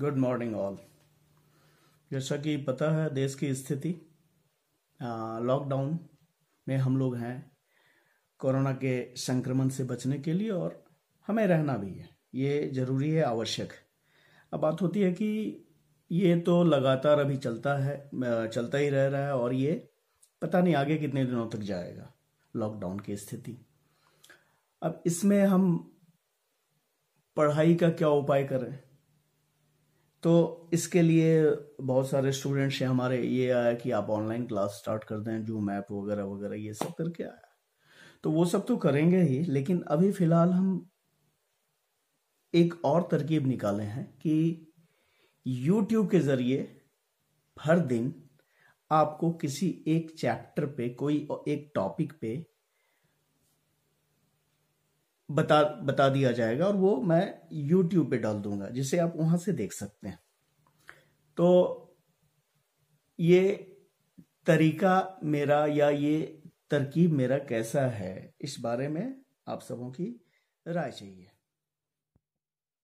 good morning all जैसा कि पता है देश की स्थिति लॉकडाउन में हम लोग हैं कोरोना के संक्रमण से बचने के लिए और हमें रहना भी है ये ज़रूरी है आवश्यक अब बात होती है कि ये तो लगातार अभी चलता है चलता ही रह रहा है और ये पता नहीं आगे कितने दिनों तक जाएगा लॉकडाउन की स्थिति अब इसमें हम पढ़ाई का क्या उपाय करें तो इसके लिए बहुत सारे स्टूडेंट्स हैं हमारे ये आया कि आप ऑनलाइन क्लास स्टार्ट कर दें जूम ऐप वगैरह वगैरह ये सब करके आया तो वो सब तो करेंगे ही लेकिन अभी फिलहाल हम एक और तरकीब निकाले हैं कि YouTube के जरिए हर दिन आपको किसी एक चैप्टर पे कोई एक टॉपिक पे बता बता दिया जाएगा और वो मैं यूट्यूब पे डाल दूंगा जिसे आप वहां से देख सकते हैं तो ये तरीका मेरा या ये तरकीब मेरा कैसा है इस बारे में आप सबों की राय चाहिए